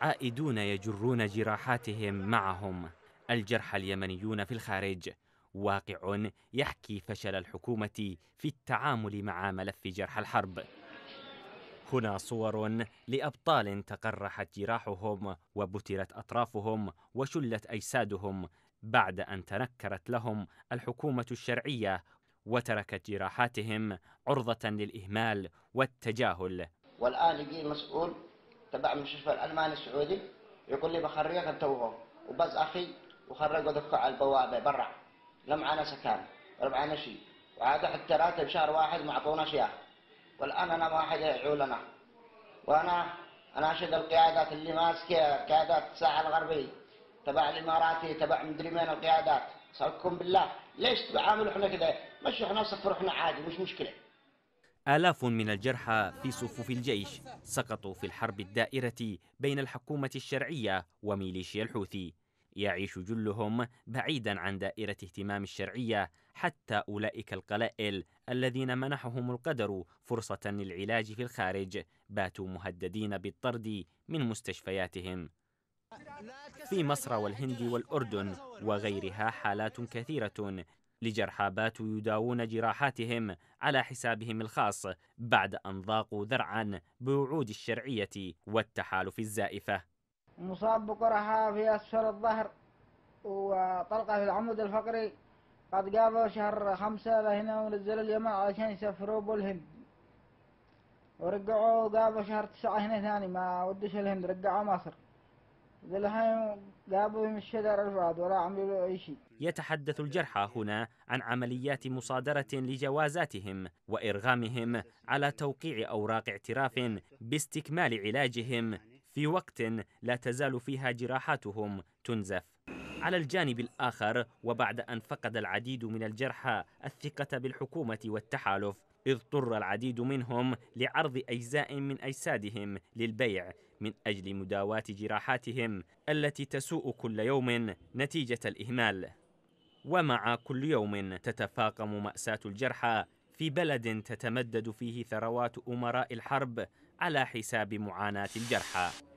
عائدون يجرون جراحاتهم معهم الجرحى اليمنيون في الخارج واقع يحكي فشل الحكومة في التعامل مع ملف جرح الحرب هنا صور لأبطال تقرحت جراحهم وبترت أطرافهم وشلت أجسادهم بعد أن تنكرت لهم الحكومة الشرعية وتركت جراحاتهم عرضة للإهمال والتجاهل والآن يجي مسؤول تبع المستشفى الالماني السعودي يقول لي بخرجك التوهم وبس اخي وخرج ودفع على البوابه برا لا معنا سكان ولا معنا شيء وهذا حتى راتب شهر واحد ما اعطونا شيء والان انا ما حد يدعو لنا وانا اناشد القيادات اللي ماسكه قيادات الساعة الغربي تبع الاماراتي تبع مدري مين القيادات صلكم بالله ليش تعاملوا احنا كذا مش احنا صفر احنا عادي مش مشكله آلاف من الجرحى في صفوف الجيش سقطوا في الحرب الدائرة بين الحكومة الشرعية وميليشيا الحوثي يعيش جلهم بعيدا عن دائرة اهتمام الشرعية حتى أولئك القلائل الذين منحهم القدر فرصة للعلاج في الخارج باتوا مهددين بالطرد من مستشفياتهم في مصر والهند والأردن وغيرها حالات كثيرة لجرحى باتوا يداوون جراحاتهم على حسابهم الخاص بعد أن ضاقوا ذرعا بوعود الشرعية والتحالف الزائفة مصاب بقرحة في أسفل الظهر وطلقة في العمود الفقري قد قابوا شهر خمسة لهنا ونزلوا اليمن علشان يسفروا بالهند ورجعوا قابوا شهر تسعة هنا ثاني ما ودوش الهند رجعوا مصر يتحدث الجرحى هنا عن عمليات مصادرة لجوازاتهم وإرغامهم على توقيع أوراق اعتراف باستكمال علاجهم في وقت لا تزال فيها جراحاتهم تنزف على الجانب الآخر وبعد أن فقد العديد من الجرحى الثقة بالحكومة والتحالف اضطر العديد منهم لعرض أجزاء من أجسادهم للبيع من أجل مداواة جراحاتهم التي تسوء كل يوم نتيجة الإهمال ومع كل يوم تتفاقم مأساة الجرحى في بلد تتمدد فيه ثروات أمراء الحرب على حساب معاناة الجرحى